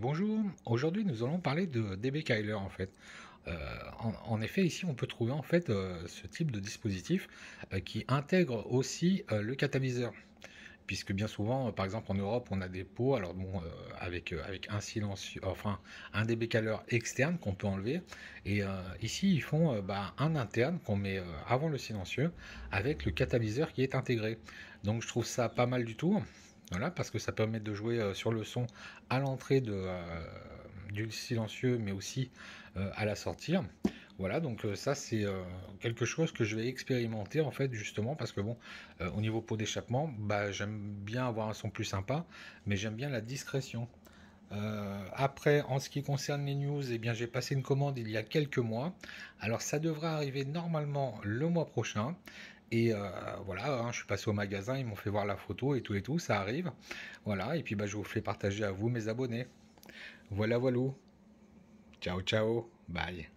bonjour. Aujourd'hui, nous allons parler de DB Kyler en fait. Euh, en, effet, ici, on peut trouver en fait euh, ce type de dispositif euh, qui intègre aussi le catalyseur. Puisque bien souvent, par exemple en Europe, on a des pots, alors avec, avec un silencieux, enfin un débécaleur externe qu'on peut enlever. Et ici, ils font bah, un interne qu'on met avant le silencieux avec le catalyseur qui est intégré. Donc je trouve ça pas mal du tout. Voilà, parce que ça permet de jouer euh, sur le son à l'entrée de, euh, du silencieux, mais aussi euh, à la sortie. Voilà, donc ça c'est quelque chose que je vais expérimenter en fait justement parce que bon, au niveau pot d'échappement, bah, j'aime bien avoir un son plus sympa, mais j'aime bien la discrétion. après, en ce qui concerne les news, eh bien, j'ai passé une commande il y a quelques mois. Alors, ça devrait arriver normalement le mois prochain. Et euh, voilà, hein, je suis passé au magasin, ils m'ont fait voir la photo et tout et tout, ça arrive. Voilà, et puis bah, je vous fais partager à vous, mes abonnés. Voilà, voilà. Ciao, ciao, bye.